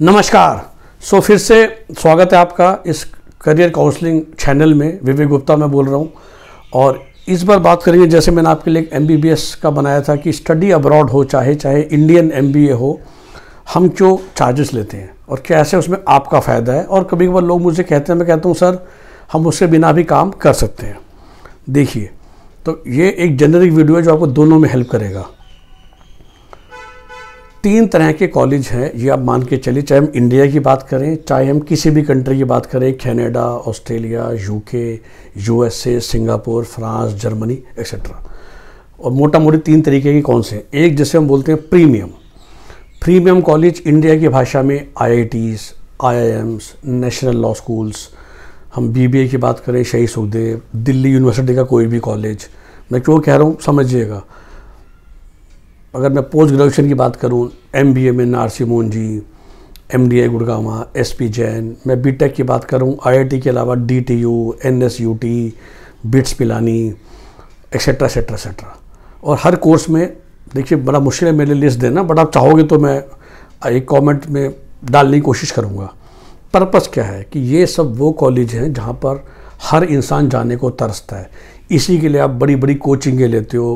नमस्कार सो फिर से स्वागत है आपका इस करियर काउंसलिंग चैनल में विवेक गुप्ता मैं बोल रहा हूँ और इस बार बात करेंगे जैसे मैंने आपके लिए एम का बनाया था कि स्टडी अब्रॉड हो चाहे चाहे इंडियन एम हो हम क्यों चार्जेस लेते हैं और कैसे उसमें आपका फ़ायदा है और कभी कभार लोग मुझे कहते हैं मैं कहता हूँ सर हम उससे बिना भी काम कर सकते हैं देखिए तो ये एक जेनरिक वीडियो है जो आपको दोनों में हेल्प करेगा तीन तरह के कॉलेज हैं ये आप मान के चलिए चाहे हम इंडिया की बात करें चाहे हम किसी भी कंट्री की बात करें Canada Australia UK USA Singapore France Germany etcetera और मोटा मोटी तीन तरीके के कौन से हैं एक जिसे हम बोलते हैं प्रीमियम प्रीमियम कॉलेज इंडिया की भाषा में IITs IIMs national law schools हम बीबीए की बात करें शही सुखदेव दिल्ली यूनिवर्सिटी का कोई भी कॉलेज मैं क्यों कह रहा हूँ समझिएगा अगर मैं पोस्ट ग्रेजुएशन की बात करूँ एम बी ए में नारसी सी मोहन जी M D I Gurgaon S P Jain मैं बी टेक की बात करूँ आई आई टी के अलावा D T U N S U T BITS Pilani etcetera etcetera etcetera और हर कोर्स में देखिए बड़ा मुश्किल है मेरे लिस्ट देना बट आप चाहोगे तो मैं एक कमेंट में डालने की कोशिश करूँगा पर्पस क्या है कि ये सब वो कॉलेज हैं जहाँ पर हर इंसान जाने को तरसता है इसी के लिए आप बड़ी बड़ी कोचिंगें लेते हो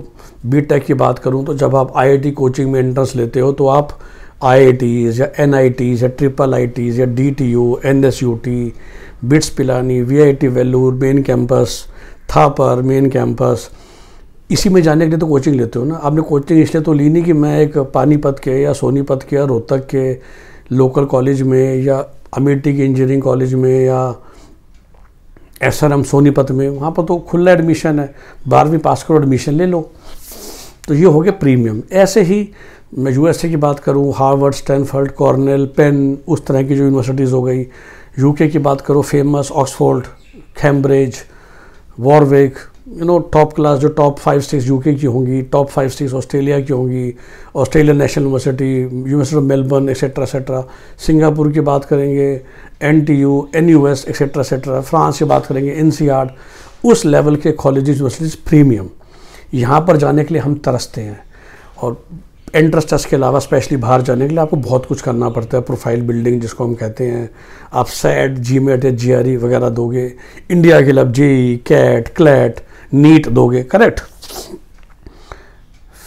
बी टेक की बात करूँ तो जब आप आई कोचिंग में एंट्रेंस लेते हो तो आप आई या एन या ट्रिपल आई या D T U N S U T BITS Pilani V I T Vellore main campus Thapar main campus इसी में जाने के लिए तो कोचिंग लेते हो ना आपने कोचिंग इसलिए तो ली नहीं कि मैं एक पानीपत के या सोनीपत के या रोहतक के लोकल कॉलेज में या अमेठी के इंजीनियरिंग कॉलेज में या एस आर एम सोनीपत में वहाँ पर तो खुला एडमिशन है बारहवीं पास करो एडमिशन ले लो तो ये हो गया प्रीमियम ऐसे ही मैं यूएसए की बात करूँ हार्वर्ड स्टैनफर्ड कॉर्नेल पेन उस तरह की जो यूनिवर्सिटीज़ हो गई यूके की बात करो famous Oxford Cambridge Warwick you know top class जो टॉप फाइव स्टेट्स यूके की होंगी टॉप फाइव स्टेट्स ऑस्ट्रेलिया की होंगी Australia National University University of Melbourne etcetera etcetera Singapore की बात करेंगे N T U N U S etcetera etcetera France की बात करेंगे एन सी आर उस लेवल के कॉलेज यूनिवर्सिटीज़ प्रीमियम यहाँ पर जाने के लिए हम तरसते हैं और एंट्रेंस टेस्ट के अलावा स्पेशली बाहर जाने के लिए आपको बहुत कुछ करना पड़ता है प्रोफाइल बिल्डिंग जिसको हम कहते हैं आप सैट जी मेट या जी आर ई वगैरह दोगे इंडिया के लिए आप जेई कैट क्लैट नीट दोगे करेक्ट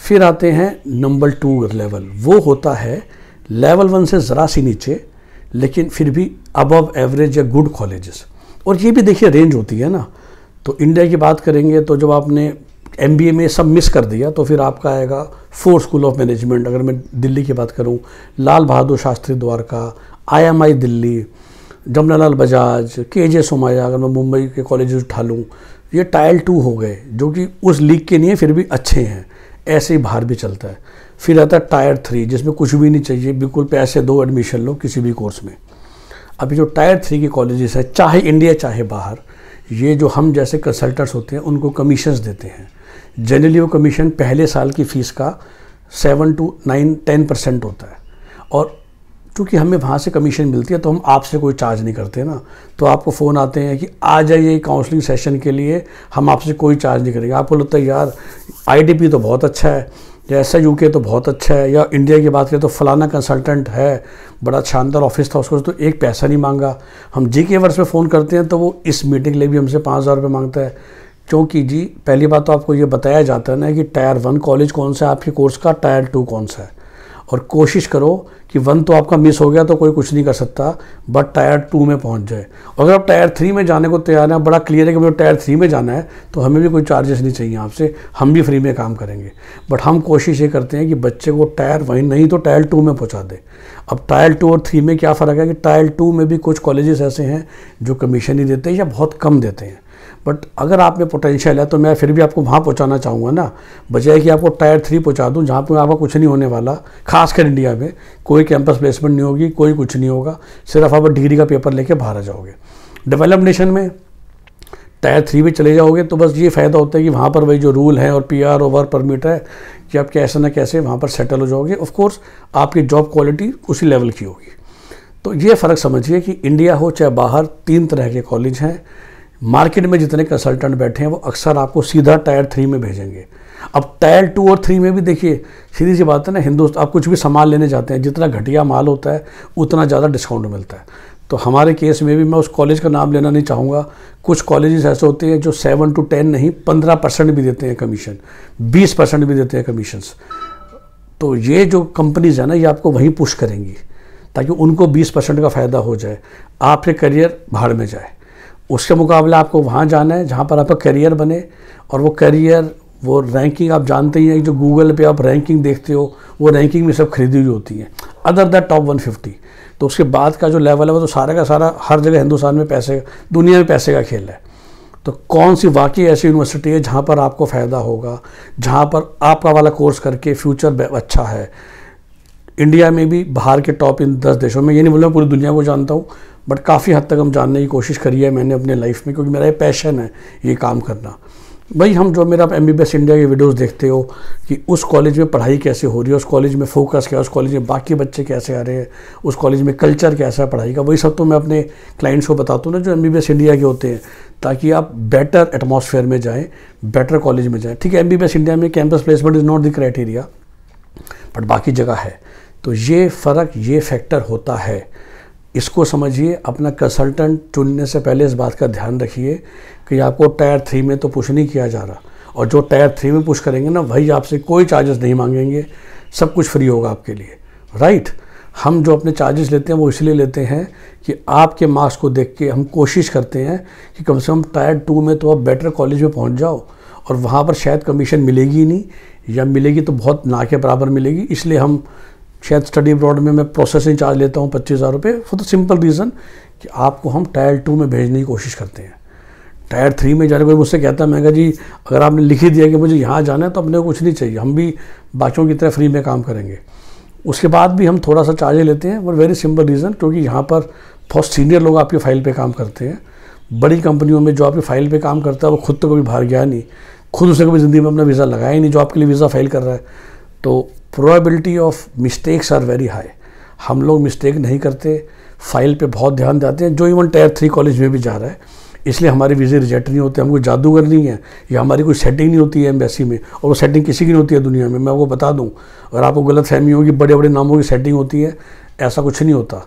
फिर आते हैं नंबर टू लेवल वो होता है लेवल वन से ज़रा सी नीचे लेकिन फिर भी अबव एवरेज या गुड कॉलेजेस और ये भी देखिए रेंज होती है ना तो इंडिया की बात करेंगे तो जब आपने एम बी ए में सब मिस कर दिया तो फिर आपका आएगा फोर स्कूल ऑफ मैनेजमेंट अगर मैं दिल्ली की बात करूँ Lal Bahadur Shastri Dwarka I M I Delhi Jamnalal Bajaj K J Somaiya अगर मैं मुंबई के कॉलेज उठा लूँ ये टाइल टू हो गए जो कि उस लीक के लिए फिर भी अच्छे हैं ऐसे ही बाहर भी चलता है फिर आता है टायर थ्री जिसमें कुछ भी नहीं चाहिए बिल्कुल पैसे दो एडमिशन लो किसी भी कोर्स में अभी जो टायर थ्री के कॉलेजेस है चाहे इंडिया चाहे बाहर ये जो हम जैसे कंसल्टेंट्स होते हैं उनको कमीशन्स देते हैं जनरली वो कमीशन पहले साल की फ़ीस का seven to nine ten percent होता है और क्योंकि हमें वहाँ से कमीशन मिलती है तो हम आपसे कोई चार्ज नहीं करते ना तो आपको फ़ोन आते हैं कि आ जाइए काउंसलिंग सेशन के लिए हम आपसे कोई चार्ज नहीं करेंगे आपको लगता है यार आई तो बहुत अच्छा है या ऐसा यूके तो बहुत अच्छा है या इंडिया की बात करें तो फलाना कंसल्टेंट है बड़ा शानदार ऑफिस था उसको तो एक पैसा नहीं मांगा हम जी के वर्ष में फ़ोन करते हैं तो वो इस मीटिंग के लिए भी हमसे पाँच हज़ार रुपये मांगता है क्योंकि जी पहली बात तो आपको ये बताया जाता है ना कि टायर वन कॉलेज कौन सा है आपके कोर्स का टायर टू कौन सा है और कोशिश करो कि वन तो आपका मिस हो गया तो कोई कुछ नहीं कर सकता बट टायर टू में पहुंच जाए और अगर आप टायर थ्री में जाने को तैयार हैं बड़ा क्लियर है कि मुझे टायर थ्री में जाना है तो हमें भी कोई चार्जेस नहीं चाहिए आपसे हम भी फ्री में काम करेंगे बट हम कोशिश ये करते हैं कि बच्चे को टायर वहीं नहीं तो टायर टू में पहुँचा दें अब टायर टू और थ्री में क्या फ़र्क है कि टायर टू में भी कुछ कॉलेजेस ऐसे हैं जो कमीशन ही देते हैं या बहुत कम देते हैं बट अगर आप में पोटेंशियल है तो मैं फिर भी आपको वहाँ पहुँचाना चाहूँगा ना बजाय कि आपको टायर थ्री पहुँचा दूँ जहाँ पर आपका कुछ नहीं होने वाला खासकर इंडिया में कोई कैंपस प्लेसमेंट नहीं होगी कोई कुछ नहीं होगा सिर्फ आप डिग्री का पेपर लेके बाहर आ जाओगे डेवलप नेशन में टायर थ्री भी चले जाओगे तो बस ये फ़ायदा होता है कि वहाँ पर वही जो रूल है और P R over work permit है कि आप कैसे ना कैसे वहाँ पर सेटल हो जाओगे ऑफकोर्स आपकी जॉब क्वालिटी उसी लेवल की होगी तो ये फ़र्क समझिए कि इंडिया हो चाहे बाहर तीन तरह के कॉलेज हैं मार्केट में जितने कंसल्टेंट बैठे हैं वो अक्सर आपको सीधा टायर थ्री में भेजेंगे अब टायर टू और थ्री में भी देखिए सीधी सी बात है ना हिंदुस्तान आप कुछ भी सामान लेने जाते हैं जितना घटिया माल होता है उतना ज़्यादा डिस्काउंट मिलता है तो हमारे केस में भी मैं उस कॉलेज का नाम लेना नहीं चाहूँगा कुछ कॉलेजेस ऐसे होते हैं जो सेवन टू टेन नहीं पंद्रह परसेंट भी देते हैं कमीशन बीस परसेंट भी देते हैं कमीशंस तो ये जो कंपनीज़ है ना ये आपको वहीं पुश करेंगी ताकि उनको बीस परसेंट का फ़ायदा हो जाए आपके करियर भाड़ में जाए उसके मुकाबले आपको वहाँ जाना है जहाँ पर आपका करियर बने और वो करियर वो रैंकिंग आप जानते ही हैं जो गूगल पे आप रैंकिंग देखते हो वो रैंकिंग में सब खरीदी हुई होती है अदर दैट टॉप फिफ्टी तो उसके बाद का जो लेवल है वो तो सारा का सारा हर जगह हिंदुस्तान में पैसे दुनिया में पैसे का खेल है तो कौन सी वाकई ऐसी यूनिवर्सिटी है जहाँ पर आपको फ़ायदा होगा जहाँ पर आपका वाला कोर्स करके फ्यूचर अच्छा है इंडिया में भी बाहर के टॉप इन दस देशों में ये नहीं बोल रहा पूरी दुनिया को जानता हूँ बट काफ़ी हद तक हम जानने की कोशिश करी है मैंने अपने लाइफ में क्योंकि मेरा ये पैशन है ये काम करना भाई हम जो मेरा आप एम इंडिया के वीडियोस देखते हो कि उस कॉलेज में पढ़ाई कैसे हो रही है उस कॉलेज में फोकस क्या है उस कॉलेज में बाकी बच्चे कैसे आ रहे हैं उस कॉलेज में कल्चर कैसा है पढ़ाई का वही सब तो मैं अपने क्लाइंट्स को बताता हूँ ना जो एम इंडिया के होते हैं ताकि आप बेटर एटमोसफेयर में जाएँ बेटर कॉलेज में जाएँ ठीक है एम इंडिया में campus placement is not the criteria but बाकी जगह है तो ये फ़र्क ये फैक्टर होता है इसको समझिए अपना कंसल्टेंट चुनने से पहले इस बात का ध्यान रखिए कि आपको टायर थ्री में तो पुश नहीं किया जा रहा और जो टायर थ्री में पुश करेंगे ना वही आपसे कोई चार्जेस नहीं मांगेंगे सब कुछ फ्री होगा आपके लिए राइट हम जो अपने चार्जेस लेते हैं वो इसलिए लेते हैं कि आपके मार्क्स को देख के हम कोशिश करते हैं कि कम से कम टायर टू में तो आप बेटर कॉलेज में पहुंच जाओ और वहाँ पर शायद कमीशन मिलेगी नहीं या मिलेगी तो बहुत ना के बराबर मिलेगी इसलिए हम शायद स्टडी अब्रॉड में मैं प्रोसेसिंग चार्ज लेता हूँ पच्चीस हज़ार रुपये फॉर द सिंपल रीज़न कि आपको हम टायर टू में भेजने की कोशिश करते हैं टायर थ्री में जाने कोई मुझसे कहता है महंगा जी अगर आपने लिख ही दिया कि मुझे यहाँ जाना है तो अपने को कुछ नहीं चाहिए हम भी बाकियों की तरह फ्री में काम करेंगे उसके बाद भी हम थोड़ा सा चार्ज लेते हैं बट वेरी सिंपल रीज़न क्योंकि यहाँ पर बहुत सीनियर लोग आपकी फ़ाइल पर काम करते हैं बड़ी कंपनियों में जो आपकी फ़ाइल पर काम करता है वो खुद तो कभी बाहर गया नहीं खुद उसे कभी ज़िंदगी में अपना वीज़ा लगाया ही नहीं जो आपके लिए वीज़ा फाइल कर रहा है तो probability of mistakes are very high हम लोग मिस्टेक नहीं करते फाइल पे बहुत ध्यान देते हैं जो इवन टायर थ्री कॉलेज में भी जा रहा है इसलिए हमारे वीज़े रिजेक्ट नहीं होते हमको जादूगर नहीं है या हमारी कोई सेटिंग नहीं होती है एम्बेसी में और वो सेटिंग किसी की नहीं होती है दुनिया में मैं वो बता दूँ अगर आपको गलत फहमी होगी बड़े बड़े नामों की सेटिंग होती है ऐसा कुछ नहीं होता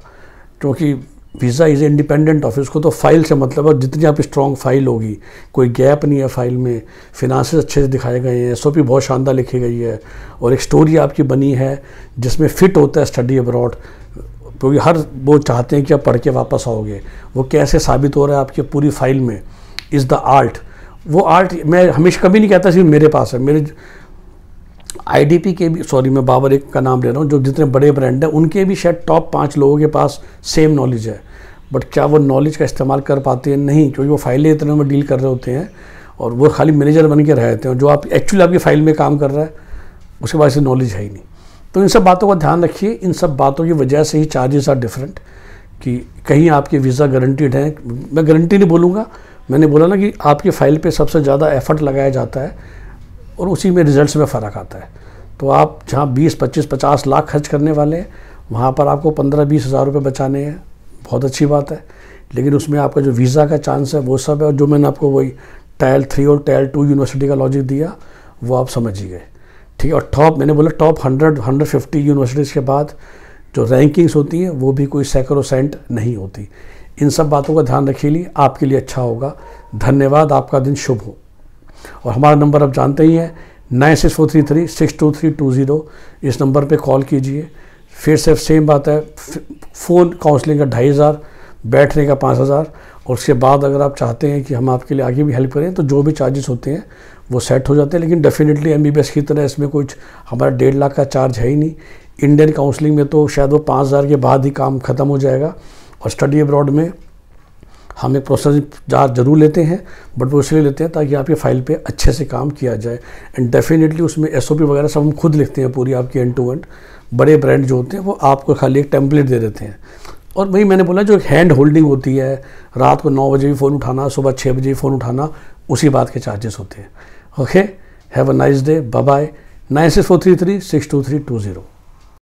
क्योंकि वीज़ा इज़ इंडिपेंडेंट ऑफिस को तो फाइल से मतलब है जितनी आप स्ट्रॉन्ग फाइल होगी कोई गैप नहीं है फाइल में फिनांस अच्छे से दिखाए गए हैं एस बहुत शानदार लिखी गई है और एक स्टोरी आपकी बनी है जिसमें फिट होता है स्टडी अब्रॉड क्योंकि हर वो चाहते हैं कि आप पढ़ के वापस आओगे वो कैसे साबित हो रहा है आपकी पूरी फाइल में इज़ द आर्ट वो आर्ट मैं हमेशा कभी नहीं कहता सिर्फ मेरे पास है मेरे आईडीपी के भी सॉरी मैं बाबर एक का नाम ले रहा हूँ जो जितने बड़े ब्रांड हैं उनके भी शायद टॉप पाँच लोगों के पास सेम नॉलेज है बट क्या वो नॉलेज का इस्तेमाल कर पाते हैं नहीं क्योंकि वो फाइलें इतने में डील कर रहे होते हैं और वो खाली मैनेजर बन के रहते हैं जो आप एक्चुअली आपकी फ़ाइल में काम कर रहा है उसके बाद से नॉलेज है ही नहीं तो इन सब बातों का ध्यान रखिए इन सब बातों की वजह से ही चार्जेस आर डिफरेंट कि कहीं आपके वीज़ा गारंटीड हैं मैं गारंटी नहीं बोलूँगा मैंने बोला ना कि आपकी फ़ाइल पे सबसे ज़्यादा एफर्ट लगाया जाता है और उसी में रिजल्ट्स में फ़र्क आता है तो आप जहाँ 20, 25, 50 लाख खर्च करने वाले हैं वहाँ पर आपको 15, बीस हज़ार रुपये बचाने हैं बहुत अच्छी बात है लेकिन उसमें आपका जो वीज़ा का चांस है वो सब है और जो मैंने आपको वही टायल थ्री और टायल टू यूनिवर्सिटी का लॉजिक दिया वो आप समझ ही गए ठीक है और टॉप मैंने बोला top hundred hundred fifty universities के बाद जो रैंकिंग्स होती हैं वो भी कोई सैकड़ोसेंट नहीं होती इन सब बातों का ध्यान रखिए आपके लिए अच्छा होगा धन्यवाद आपका दिन शुभ हो और हमारा नंबर आप जानते ही हैं nine six four three three six two three two zero इस नंबर पे कॉल कीजिए फिर से सेम बात है फ़ोन काउंसलिंग का ढाई हज़ार बैठने का पाँच हज़ार और उसके बाद अगर आप चाहते हैं कि हम आपके लिए आगे भी हेल्प करें तो जो भी चार्जेस होते हैं वो सेट हो जाते हैं लेकिन डेफिनेटली एम की तरह इसमें कुछ हमारा डेढ़ लाख का चार्ज है ही नहीं इंडियन काउंसलिंग में तो शायद वो पाँच हज़ार के बाद ही काम ख़त्म हो जाएगा और स्टडी अब्रॉड में हम एक प्रोसेस चार्ज जरूर लेते हैं बट वो इसलिए लेते हैं ताकि आपकी फ़ाइल पे अच्छे से काम किया जाए एंड डेफिनेटली उसमें एस वगैरह सब हम खुद लिखते हैं पूरी आपकी एंड टू एंड बड़े ब्रांड जो होते हैं वो आपको खाली एक टेम्पलेट दे देते हैं और वही मैंने बोला जो हैंड होल्डिंग होती है रात को नौ बजे भी फ़ोन उठाना सुबह छः बजे भी फ़ोन उठाना उसी बात के चार्जेस होते हैं okay have a nice day bye nine six four three three six two three two zero